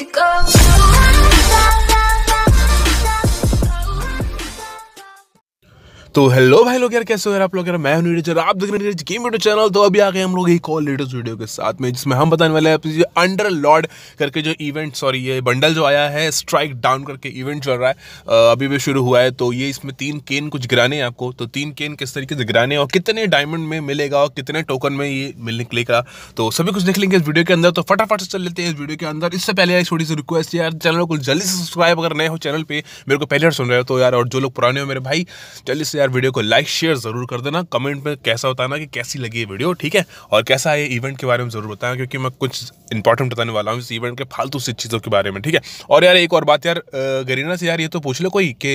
easy go. तो hello भाई लोग यार कैसे हो यार आप लोग यार मैं हूं आप देख रहे हैं गेम यूट्यूब चैनल तो अभी आ गए हम लोग एक और लेटेस्ट वीडियो के साथ में जिसमें हम बताने वाले हैं अंडर लॉर्ड करके जो इवेंट सॉरी ये बंडल जो आया है स्ट्राइक डाउन करके इवेंट चल रहा है अभी भी शुरू हुआ है तो ये इसमें तीन केन कुछ गिराने हैं आपको तो तीन केन किस तरीके से गिराने और कितने डायमंड में मिलेगा और कितने टोकन में ये मिलने के लिए तो सभी कुछ देख लेंगे इस वीडियो के अंदर तो फटाफट से चल लेते हैं इस वीडियो के अंदर इससे पहले एक छोटी सी रिक्वेस्ट यार चैनल को जल्दी से सब्सक्राइब अगर नए हो चैनल पर मेरे को पहले सुन रहे हो तो यार और जो लोग पुराने हो मेरे भाई जल्दी से यार वीडियो को लाइक शेयर ज़रूर कर देना कमेंट में कैसा बताना कि कैसी लगी ये वीडियो ठीक है और कैसा है इवेंट के बारे में ज़रूर बताना क्योंकि मैं कुछ इंपॉर्टेंट बताने वाला हूँ इस इवेंट के फालतू सी चीज़ों के बारे में ठीक है और यार एक और बात यार गरीना से यार ये तो पूछ लो कोई कि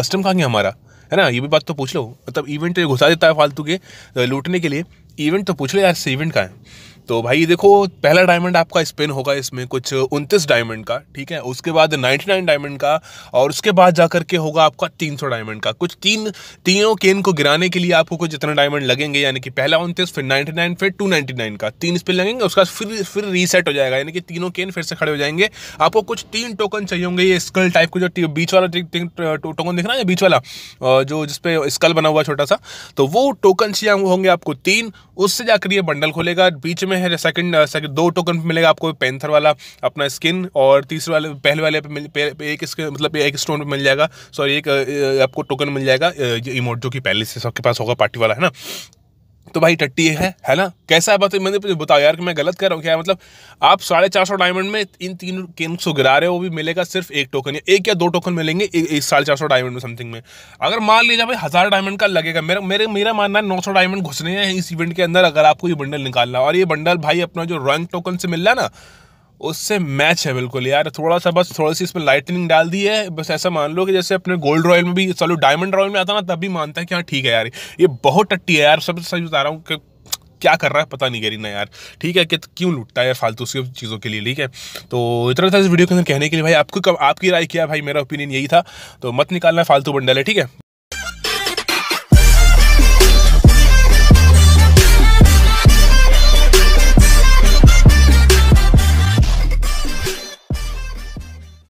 कस्टम कहाँ गया हमारा है ना ये भी बात तो पूछ लो मतलब इवेंट तो घुसा देता है फालतू के लूटने के लिए इवेंट तो पूछ लो यार से इवेंट का है तो भाई देखो पहला डायमंड आपका स्पिन होगा इसमें कुछ उनतीस डायमंड का ठीक है उसके बाद नाइन्टी नाइन डायमंड का और उसके बाद जा के होगा आपका तीन सौ डायमंड का कुछ तीन तीनों केन को गिराने के लिए आपको कुछ इतना डायमंड लगेंगे यानी कि पहला उनतीस फिर नाइन्टी नाइन फिर टू नाइन्टी नाइन का तीन स्पिन लगेंगे उसका फिर फिर रीसेट हो जाएगा यानी कि तीनों केन फिर से खड़े हो जाएंगे आपको कुछ तीन टोकन चाहिए होंगे ये स्कल टाइप को जो बीच वाला टोकन दिख रहा है बीच वाला जो जिसपे स्कल बना हुआ छोटा सा तो वो टोकन चाहिए होंगे आपको तीन उससे जाकर ये बंडल खोलेगा बीच में है सेकंड सेकंड uh, दो टोकन मिलेगा आपको पेंथर वाला अपना स्किन और तीसरे वाले पहले वाले पे, पे, पे एक मतलब एक स्टोन पे मिल जाएगा सॉरी एक uh, आपको टोकन मिल जाएगा इमोट uh, जो कि पहले से सबके पास होगा पार्टी वाला है ना तो भाई टट्टी है है ना कैसा है बात मैंने बताओ यार कि मैं गलत कर रहा हूँ क्या मतलब आप साढ़े चार सौ डायमंड में इन तीन किंग्स को गिरा रहे हो वो भी मिलेगा सिर्फ एक टोकन या एक या दो टोकन मिलेंगे साढ़े चार सौ डायमंड में समथिंग में अगर मान लीजिए भाई हज़ार डायमंड का लगेगा मेरा मेरे मेरा मानना है नौ सौ डायमंड घुसने हैं इस इवेंट के अंदर अगर आपको ये बंडल निकालना और ये बंडल भाई अपना जो रैंक टोकन से मिल रहा है ना उससे मैच है बिल्कुल यार थोड़ा सा बस थोड़ी सी इसमें लाइटनिंग डाल दी है बस ऐसा मान लो कि जैसे अपने गोल्ड रॉयल में भी चलो डायमंड रॉयल में आता ना तब भी मानता है कि हाँ ठीक है यार ये बहुत टट्टी है यार सब सच बता रहा हूँ कि क्या कर रहा है पता नहीं ना यार ठीक है कि क्यों लुटता है फालतू सी चीज़ों के लिए ठीक है तो इतना था इस वीडियो के अंदर कहने के लिए भाई आपको कब आपकी राय किया भाई मेरा ओपिनियन यही था तो मत निकालना फालतू बंडल है ठीक है